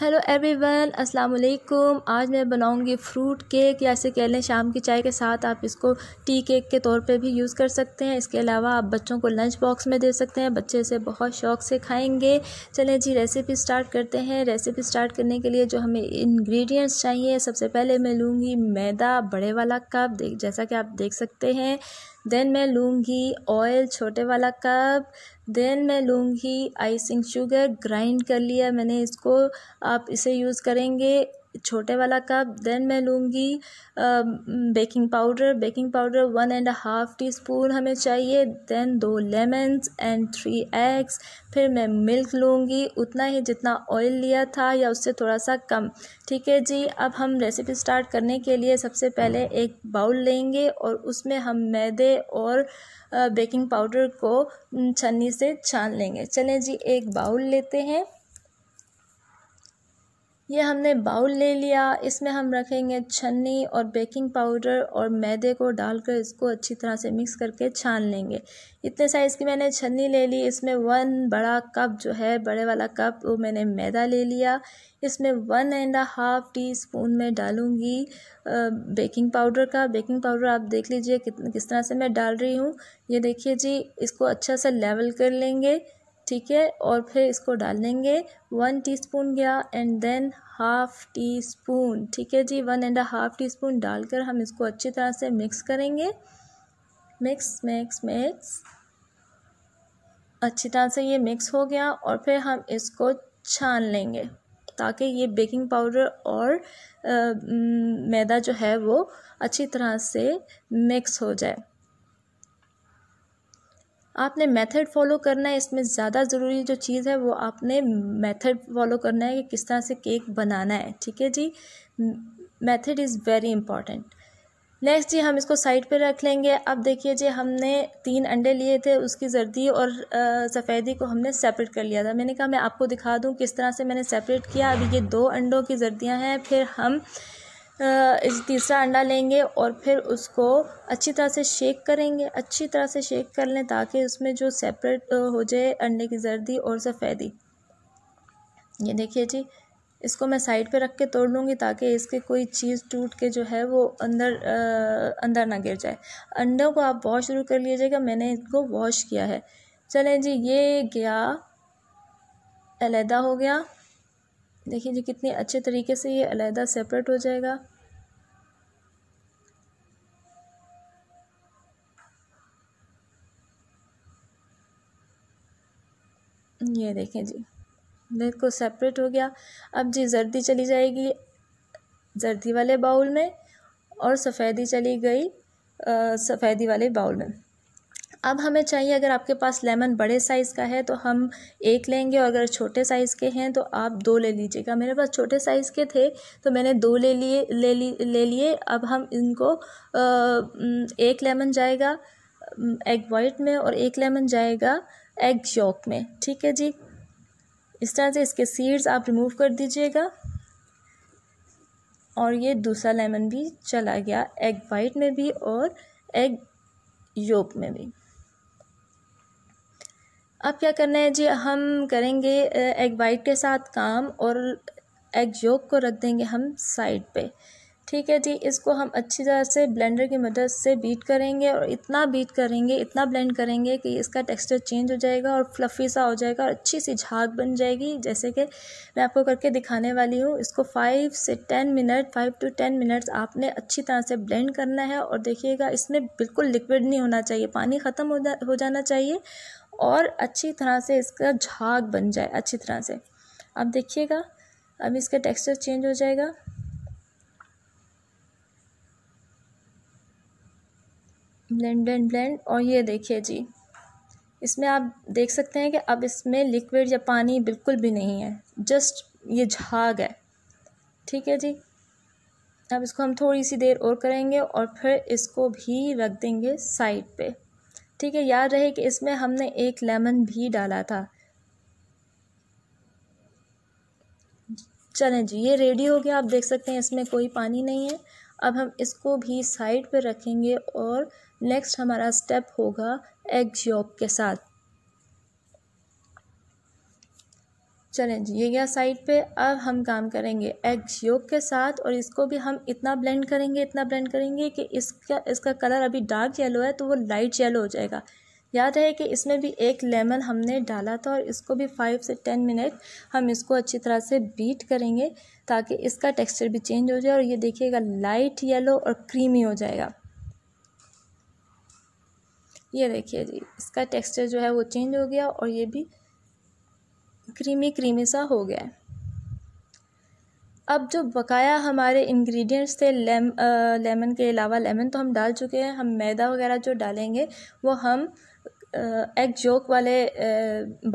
hello everyone अस्सलाम वालेकुम आज मैं बनाऊंगी फ्रूट केक या ऐसे कह लें शाम की चाय के साथ आप इसको टी केक के तौर पे भी यूज़ कर सकते हैं इसके अलावा आप बच्चों को लंच बॉक्स में दे सकते हैं बच्चे इसे बहुत शौक से खाएंगे चलें जी रेसिपी स्टार्ट करते हैं रेसिपी स्टार्ट करने के लिए जो हमें इन्ग्रीडियंट्स चाहिए सबसे पहले मैं लूँगी मैदा बड़े वाला कप जैसा कि आप देख सकते हैं देन मैं लूँगी ऑयल छोटे वाला कप देन मैं लूँगी आइसिंग शुगर ग्राइंड कर लिया मैंने इसको आप इसे यूज़ करेंगे छोटे वाला कप देन मैं लूँगी baking powder baking powder one and half teaspoon हमें चाहिए देन दो लेमन्स एंड थ्री एग्स फिर मैं मिल्क लूँगी उतना ही जितना ऑयल लिया था या उससे थोड़ा सा कम ठीक है जी अब हम रेसिपी स्टार्ट करने के लिए सबसे पहले एक बाउल लेंगे और उसमें हम मैदे और बेकिंग पाउडर को छन्नी से छान लेंगे चलें जी एक बाउल लेते हैं ये हमने बाउल ले लिया इसमें हम रखेंगे छन्नी और बेकिंग पाउडर और मैदे को डालकर इसको अच्छी तरह से मिक्स करके छान लेंगे इतने साइज़ की मैंने छन्नी ले ली इसमें वन बड़ा कप जो है बड़े वाला कप वो मैंने मैदा ले लिया इसमें one and half teaspoon में डालूँगी बेकिंग पाउडर का बेकिंग पाउडर आप देख लीजिए किस तरह से मैं डाल रही हूँ ये देखिए जी इसको अच्छा सा लेवल कर लेंगे ठीक है और फिर इसको डाल देंगे वन टीस्पून गया and then half teaspoon ठीक है जी one and half teaspoon डालकर हम इसको अच्छी तरह से मिक्स करेंगे मिक्स मिक्स मिक्स अच्छी तरह से ये मिक्स हो गया और फिर हम इसको छान लेंगे ताकि ये बेकिंग पाउडर और आ, मैदा जो है वो अच्छी तरह से मिक्स हो जाए आपने मेथड फॉलो करना है इसमें ज़्यादा ज़रूरी जो चीज़ है वो आपने मेथड फॉलो करना है कि किस तरह से केक बनाना है ठीक है जी method is very important next जी हम इसको साइड पे रख लेंगे अब देखिए जी हमने तीन अंडे लिए थे उसकी जर्दी और सफ़ेदी को हमने सेपरेट कर लिया था मैंने कहा मैं आपको दिखा दूँ किस तरह से मैंने सेपरेट किया अभी ये दो अंडों की जर्दियाँ हैं फिर हम तीसरा अंडा लेंगे और फिर उसको अच्छी तरह से शेक करेंगे अच्छी तरह से शेक कर लें ताकि उसमें जो सेपरेट हो जाए अंडे की जर्दी और सफ़ेदी ये देखिए जी इसको मैं साइड पे रख के तोड़ लूँगी ताकि इसके कोई चीज़ टूट के जो है वो अंदर आ, अंदर ना गिर जाए अंडों को आप वॉश शुरू कर लीजिएगा मैंने इसको वॉश किया है चलें जी ये गया अलहदा हो गया देखिए जी कितने अच्छे तरीके से ये अलहदा सेपरेट हो जाएगा ये देखें जी देखो सेपरेट हो गया अब जी जर्दी चली जाएगी जर्दी वाले बाउल में और सफ़ेदी चली गई सफ़ेदी वाले बाउल में अब हमें चाहिए अगर आपके पास लेमन बड़े साइज़ का है तो हम एक लेंगे और अगर छोटे साइज़ के हैं तो आप दो ले लीजिएगा मेरे पास छोटे साइज़ के थे तो मैंने दो ले लिए ले ली ले लिए अब हम इनको एक लेमन जाएगा एग वाइट में और एक लेमन जाएगा एग यॉक में ठीक है जी इस तरह से इसके सीड्स आप रिमूव कर दीजिएगा और ये दूसरा लेमन भी चला गया एग वाइट में भी और एग योक में भी अब क्या करना है जी हम करेंगे एग वाइट के साथ काम और एग योग को रख देंगे हम साइड पे ठीक है जी इसको हम अच्छी तरह से ब्लेंडर की मदद से बीट करेंगे और इतना बीट करेंगे इतना ब्लेंड करेंगे कि इसका टेक्सचर चेंज हो जाएगा और फ्लफ़ी सा हो जाएगा और अच्छी सी झाग बन जाएगी जैसे कि मैं आपको करके दिखाने वाली हूँ इसको फाइव से ten minute five to ten minutes आपने अच्छी तरह से ब्लेंड करना है और देखिएगा इसमें बिल्कुल लिक्विड नहीं होना चाहिए पानी ख़त्म हो, जा, हो जाना चाहिए और अच्छी तरह से इसका झाग बन जाए अच्छी तरह से अब देखिएगा अब इसका टेक्सचर चेंज हो जाएगा ब्लेंड ब्लेंड ब्लेंड और ये देखिए जी इसमें आप देख सकते हैं कि अब इसमें लिक्विड या पानी बिल्कुल भी नहीं है जस्ट ये झाग है ठीक है जी अब इसको हम थोड़ी सी देर और करेंगे और फिर इसको भी रख देंगे साइड पे ठीक है याद रहे कि इसमें हमने एक लेमन भी डाला था चलें जी ये रेडी हो गया आप देख सकते हैं इसमें कोई पानी नहीं है अब हम इसको भी साइड पर रखेंगे और नेक्स्ट हमारा स्टेप होगा एग जॉक के साथ चलें जी ये गया साइड पे अब हम काम करेंगे एग योग के साथ और इसको भी हम इतना ब्लेंड करेंगे इतना ब्लेंड करेंगे कि इसका इसका कलर अभी डार्क येलो है तो वो लाइट येलो हो जाएगा याद रहे कि इसमें भी एक लेमन हमने डाला था और इसको भी फाइव से टेन मिनट हम इसको अच्छी तरह से बीट करेंगे ताकि इसका टेक्स्चर भी चेंज हो जाए और ये देखिएगा लाइट येलो और क्रीमी हो जाएगा ये देखिए जी इसका टेक्स्चर जो है वो चेंज हो गया और ये भी क्रीमी क्रीमी सा हो गया है अब जो बकाया हमारे इंग्रेडिएंट्स थे लेम आ, लेमन के अलावा लेमन तो हम डाल चुके हैं हम मैदा वगैरह जो डालेंगे वो हम एग जोक वाले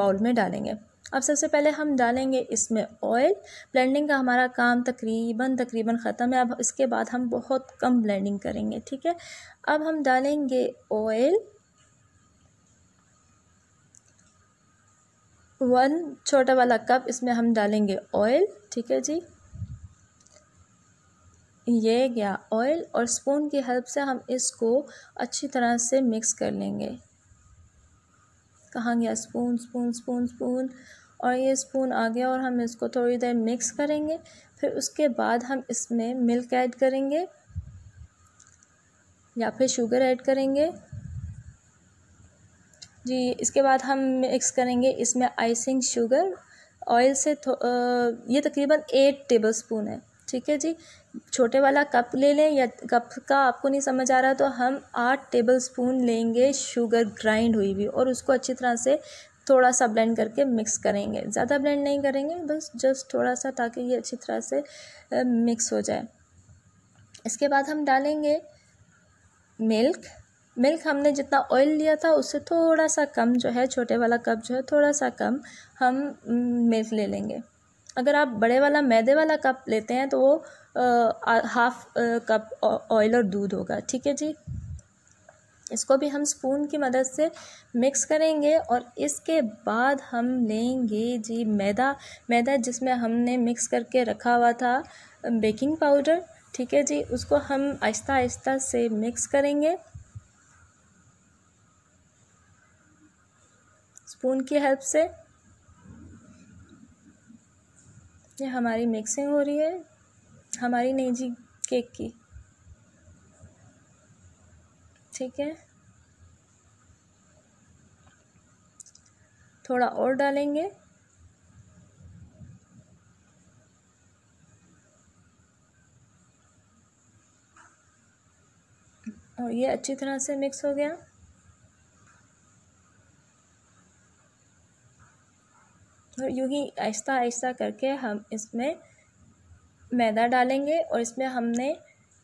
बाउल में डालेंगे अब सबसे पहले हम डालेंगे इसमें ऑयल ब्लेंडिंग का हमारा काम तकरीबन तकरीबन ख़त्म है अब इसके बाद हम बहुत कम ब्लेंडिंग करेंगे ठीक है अब हम डालेंगे ऑयल वन छोटा वाला कप इसमें हम डालेंगे ऑयल ठीक है जी ये गया ऑयल और स्पून की हेल्प से हम इसको अच्छी तरह से मिक्स कर लेंगे कहाँ गया स्पून स्पून स्पून स्पून और ये स्पून आ गया और हम इसको थोड़ी देर मिक्स करेंगे फिर उसके बाद हम इसमें मिल्क ऐड करेंगे या फिर शुगर ऐड करेंगे जी इसके बाद हम मिक्स करेंगे इसमें आइसिंग शुगर ऑयल से ये तकरीबन एट टेबल स्पून है ठीक है जी छोटे वाला कप ले लें या कप का आपको नहीं समझ आ रहा तो हम आठ टेबल स्पून लेंगे शुगर ग्राइंड हुई भी और उसको अच्छी तरह से थोड़ा सा ब्लेंड करके मिक्स करेंगे ज़्यादा ब्लेंड नहीं करेंगे बस जस्ट थोड़ा सा ताकि ये अच्छी तरह से मिक्स हो जाए इसके बाद हम डालेंगे मिल्क मिल्क हमने जितना ऑयल लिया था उससे थोड़ा सा कम जो है छोटे वाला कप जो है थोड़ा सा कम हम मिल्क ले लेंगे अगर आप बड़े वाला मैदे वाला कप लेते हैं तो वो हाफ कप ऑयल और दूध होगा ठीक है जी इसको भी हम स्पून की मदद से मिक्स करेंगे और इसके बाद हम लेंगे जी मैदा मैदा जिसमें हमने मिक्स करके रखा हुआ था बेकिंग पाउडर ठीक है जी उसको हम आहिस्ता आहिस्ता से मिक्स करेंगे स्पून की हेल्प से ये हमारी मिक्सिंग हो रही है हमारी नहीं जी केक की ठीक है थोड़ा और डालेंगे और ये अच्छी तरह से मिक्स हो गया और यूँ ही आहिस्ता आहिस्ता करके हम इसमें मैदा डालेंगे और इसमें हमने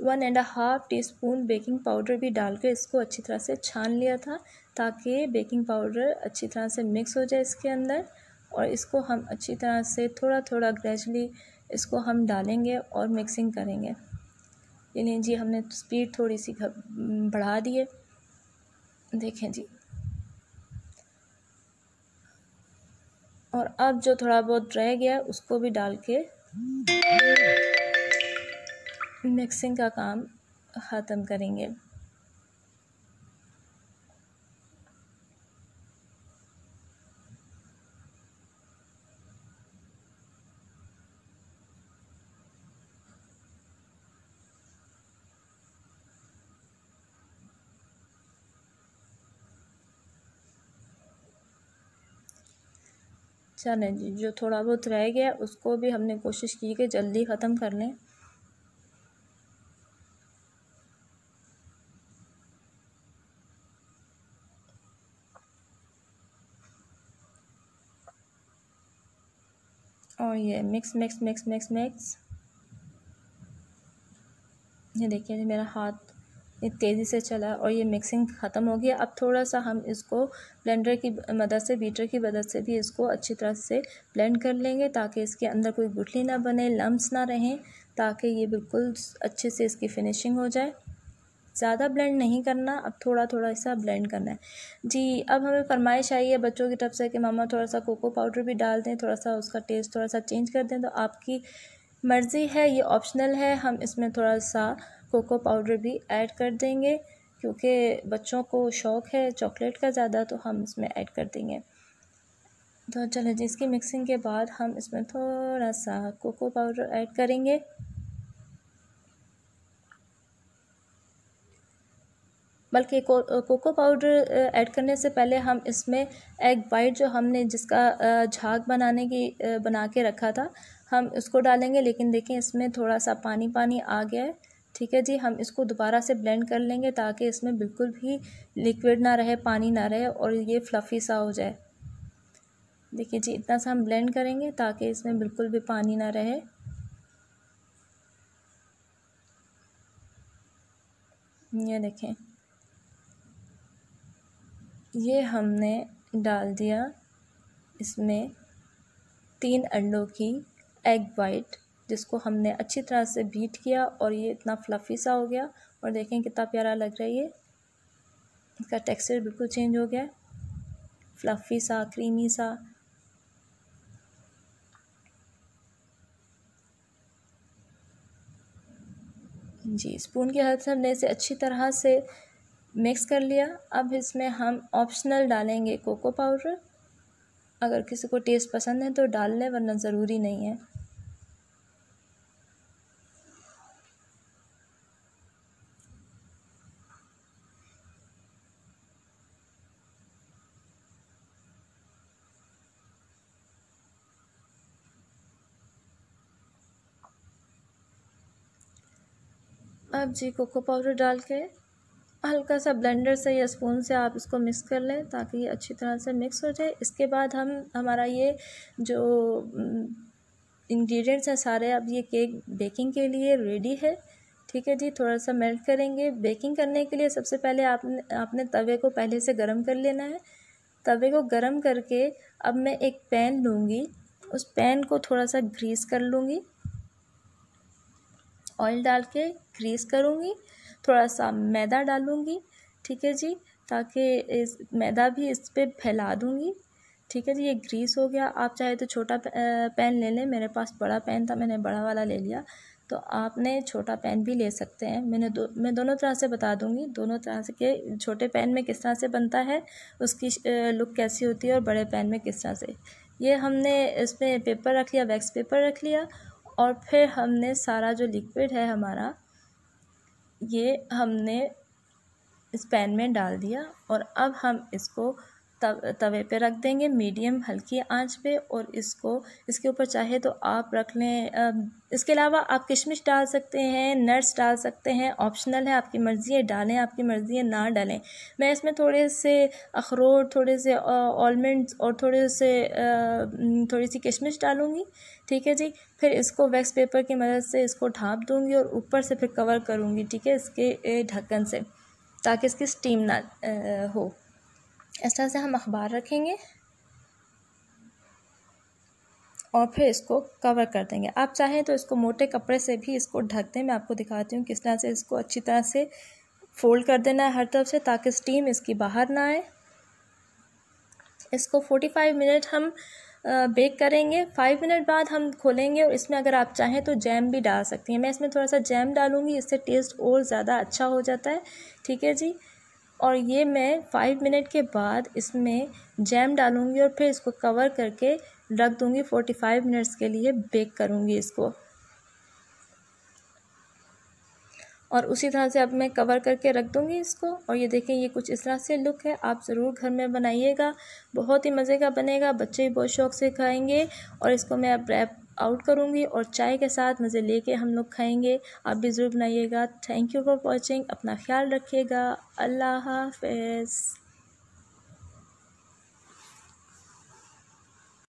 one and half teaspoon baking powder भी डाल के इसको अच्छी तरह से छान लिया था ताकि बेकिंग पाउडर अच्छी तरह से मिक्स हो जाए इसके अंदर और इसको हम अच्छी तरह से थोड़ा थोड़ा ग्रेजुअली इसको हम डालेंगे और मिक्सिंग करेंगे यानी जी हमने स्पीड थोड़ी सी बढ़ा दी है देखें जी और अब जो थोड़ा बहुत रह गया उसको भी डाल के मिक्सिंग का काम ख़त्म करेंगे चैलेंज अच्छा जो थोड़ा बहुत रह गया उसको भी हमने कोशिश की कि जल्दी ख़त्म कर लें और ये mix mix mix mix mix ये देखिए मेरा हाथ ये तेज़ी से चला और ये मिक्सिंग ख़त्म हो गया अब थोड़ा सा हम इसको ब्लेंडर की मदद से बीटर की मदद से भी इसको अच्छी तरह से ब्लेंड कर लेंगे ताकि इसके अंदर कोई गुठली ना बने लम्ब ना रहें ताकि ये बिल्कुल अच्छे से इसकी फिनिशिंग हो जाए ज़्यादा ब्लेंड नहीं करना अब थोड़ा थोड़ा सा ब्लेंड करना है जी अब हमें फरमाइश आई है बच्चों की तरफ से कि मामा थोड़ा सा कोको पाउडर भी डाल दें थोड़ा सा उसका टेस्ट थोड़ा सा चेंज कर दें तो आपकी मर्ज़ी है ये ऑप्शनल है हम इसमें थोड़ा सा कोको पाउडर भी ऐड कर देंगे क्योंकि बच्चों को शौक़ है चॉकलेट का ज़्यादा तो हम इसमें ऐड कर देंगे तो चलो जी इसकी मिक्सिंग के बाद हम इसमें थोड़ा सा कोको पाउडर ऐड करेंगे बल्कि को कोको पाउडर ऐड करने से पहले हम इसमें एग वाइट जो हमने जिसका झाग बनाने की बना के रखा था हम इसको डालेंगे लेकिन देखें इसमें थोड़ा सा पानी पानी आ गया है ठीक है जी हम इसको दोबारा से ब्लेंड कर लेंगे ताकि इसमें बिल्कुल भी लिक्विड ना रहे पानी ना रहे और ये फ्लफ़ी सा हो जाए देखिए जी इतना सा हम ब्लेंड करेंगे ताकि इसमें बिल्कुल भी पानी ना रहे ये देखें ये हमने डाल दिया इसमें तीन अंडों की एग वाइट जिसको हमने अच्छी तरह से बीट किया और ये इतना फ्लफ़ी सा हो गया और देखें कितना प्यारा लग रहा है ये इसका टेक्सचर बिल्कुल चेंज हो गया फ्लफ़ी सा क्रीमी सा जी स्पून की हेल्प से हमने इसे अच्छी तरह से मिक्स कर लिया अब इसमें हम ऑप्शनल डालेंगे कोको पाउडर अगर किसी को टेस्ट पसंद है तो डाल लें वरना ज़रूरी नहीं है अब जी कोको पाउडर डाल के हल्का सा ब्लेंडर से या स्पून से आप इसको मिक्स कर लें ताकि ये अच्छी तरह से मिक्स हो जाए इसके बाद हम हमारा ये जो इंग्रेडिएंट्स हैं सारे अब ये केक बेकिंग के लिए रेडी है ठीक है जी थोड़ा सा मेल्ट करेंगे बेकिंग करने के लिए सबसे पहले आपने आपने तवे को पहले से गर्म कर लेना है तवे को गर्म करके अब मैं एक पैन लूँगी उस पैन को थोड़ा सा ग्रीस कर लूँगी ऑयल डाल के ग्रीस करूँगी थोड़ा सा मैदा डालूँगी ठीक है जी ताकि इस मैदा भी इस पर फैला दूँगी ठीक है जी ये ग्रीस हो गया आप चाहे तो छोटा पेन ले लें मेरे पास बड़ा पेन था मैंने बड़ा वाला ले लिया तो आपने छोटा पेन भी ले सकते हैं मैंने दो मैं दोनों तरह से बता दूंगी दोनों तरह से के छोटे पेन में किस तरह से बनता है उसकी लुक कैसी होती है और बड़े पेन में किस तरह से ये हमने इसमें पेपर रख लिया वैक्स पेपर रख लिया और फिर हमने सारा जो लिक्विड है हमारा ये हमने इस पैन में डाल दिया और अब हम इसको तव तवे पे रख देंगे मीडियम हल्की आंच पे और इसको इसके ऊपर चाहे तो आप रख लें इसके अलावा आप किशमिश डाल सकते हैं नट्स डाल सकते हैं ऑप्शनल है आपकी मर्ज़ी है डालें आपकी मर्ज़ी है ना डालें मैं इसमें थोड़े से अखरोट थोड़े से ऑलमंड्स और थोड़े से थोड़ी सी किशमिश डालूँगी ठीक है जी फिर इसको वैक्स पेपर की मदद से इसको ढाँप दूँगी और ऊपर से फिर कवर करूँगी ठीक है इसके ढक्कन से ताकि इसकी स्टीम ना हो इस तरह से हम अखबार रखेंगे और फिर इसको कवर कर देंगे आप चाहें तो इसको मोटे कपड़े से भी इसको ढक दें मैं आपको दिखाती हूँ किस तरह से इसको अच्छी तरह से फोल्ड कर देना है हर तरफ से ताकि स्टीम इसकी बाहर ना आए इसको फोर्टी फाइव मिनट हम बेक करेंगे फाइव मिनट बाद हम खोलेंगे और इसमें अगर आप चाहें तो जैम भी डाल सकती हैं मैं इसमें थोड़ा सा जैम डालूँगी इससे टेस्ट और ज़्यादा अच्छा हो जाता है ठीक है जी और ये मैं फाइव मिनट के बाद इसमें जैम डालूँगी और फिर इसको कवर करके रख दूँगी फोर्टी फाइव मिनट्स के लिए बेक करूँगी इसको और उसी तरह से अब मैं कवर करके रख दूँगी इसको और ये देखें ये कुछ इस तरह से लुक है आप ज़रूर घर में बनाइएगा बहुत ही मज़े का बनेगा बच्चे भी बहुत शौक से खाएंगे और इसको मैं अब रैप आउट करूँगी और चाय के साथ मज़े लेके हम लोग खाएंगे आप भी ज़रूर बनाइएगा थैंक यू फॉर वॉचिंग अपना ख्याल रखिएगा अल्लाह हाफिज़